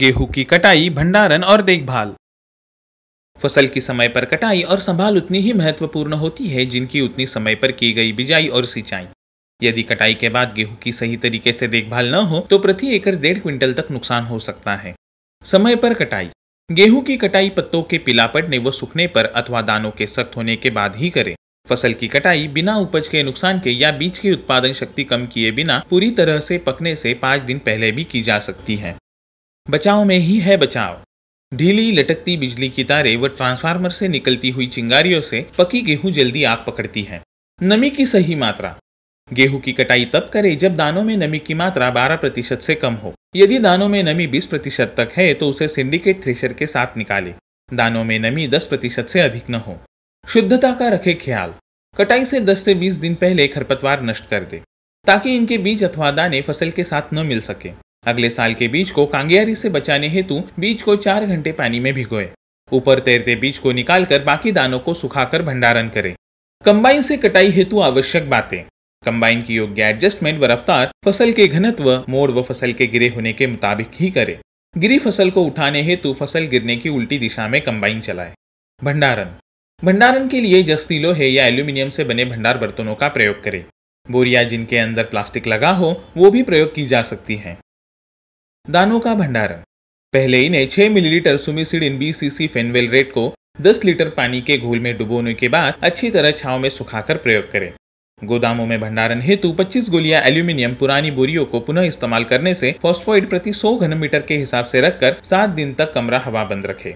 गेहूं की कटाई भंडारण और देखभाल फसल की समय पर कटाई और संभाल उतनी ही महत्वपूर्ण होती है जिनकी उतनी समय पर की गई बिजाई और सिंचाई यदि कटाई के बाद गेहूं की सही तरीके से देखभाल न हो तो प्रति एकड़ डेढ़ क्विंटल तक नुकसान हो सकता है समय पर कटाई गेहूं की कटाई पत्तों के पिला पड़ने व सूखने पर अथवा दानों के सख्त होने के बाद ही करें फसल की कटाई बिना उपज के नुकसान के या बीज की उत्पादन शक्ति कम किए बिना पूरी तरह से पकने से पाँच दिन पहले भी की जा सकती है बचाव में ही है बचाव ढीली लटकती बिजली की तारे व ट्रांसफार्मर से निकलती हुई चिंगारियों से पकी गेहूं जल्दी आग पकड़ती है नमी की सही मात्रा गेहूं की कटाई तब करें जब दानों में नमी की मात्रा 12 प्रतिशत से कम हो यदि दानों में नमी 20 प्रतिशत तक है तो उसे सिंडिकेट थ्रेशर के साथ निकाले दानों में नमी 10 प्रतिशत से अधिक न हो शुद्धता का रखे ख्याल कटाई से 10 से 20 दिन पहले खरपतवार नष्ट कर दे ताकि इनके बीज अथवा दाने फसल के साथ न मिल सके अगले साल के बीज को कांगियारी से बचाने हेतु बीज को चार घंटे पानी में भिगोए ऊपर तैरते बीज को निकालकर बाकी दानों को सुखाकर भंडारण करें कंबाइन से कटाई हेतु आवश्यक बातें कंबाइन की योग्य एडजस्टमेंट व रफ्तार फसल के घनत्व मोड़ व फसल के गिरे होने के मुताबिक ही करें गिरी फसल को उठाने हेतु फसल गिरने की उल्टी दिशा में कंबाइन चलाए भंडारण भंडारण के लिए जस्ती लोहे या एल्यूमिनियम से बने भंडार बर्तनों का प्रयोग करें बोरिया जिनके अंदर प्लास्टिक लगा हो वो भी प्रयोग की जा सकती है दानों का भंडारण पहले इन्हें छह मिलीलीटर सुमिसिड इन बीसीसी फेनवेल रेट को 10 लीटर पानी के घोल में डुबोने के बाद अच्छी तरह छाव में सुखाकर प्रयोग करें गोदामों में भंडारण हेतु 25 गोलियां एल्यूमिनियम पुरानी बोरियों को पुनः इस्तेमाल करने से फॉस्फोइड प्रति 100 घन मीटर के हिसाब से रखकर सात दिन तक कमरा हवा बंद रखें।